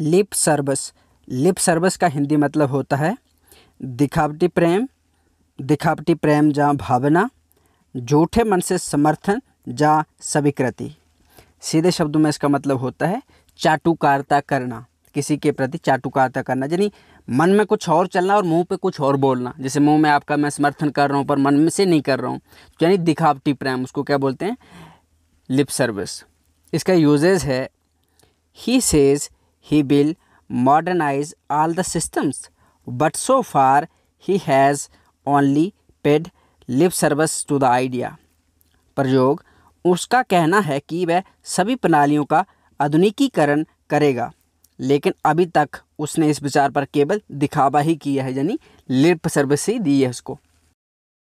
Lip service lip service का हिंदी मतलब होता है दिखावटी प्रेम दिखावटी प्रेम जहाँ भावना झूठे मन से समर्थन जहाँ स्वीकृति सीधे शब्दों में इसका मतलब होता है चाटुकारता करना किसी के प्रति चाटुकारता करना यानी मन में कुछ और चलना और मुंह पे कुछ और बोलना जैसे मुंह में आपका मैं समर्थन कर रहा हूँ पर मन में से नहीं कर रहा हूँ तो यानी दिखावटी प्रेम उसको क्या बोलते हैं लिप सर्विस इसका यूजेज है ही says he will modernize all the systems, but so far he has only paid lip service to the idea. प्रयोग उसका कहना है कि वह सभी प्रणालियों का आधुनिकीकरण करेगा लेकिन अभी तक उसने इस विचार पर केवल दिखावा ही किया है यानी लिप सर्विस ही दी है उसको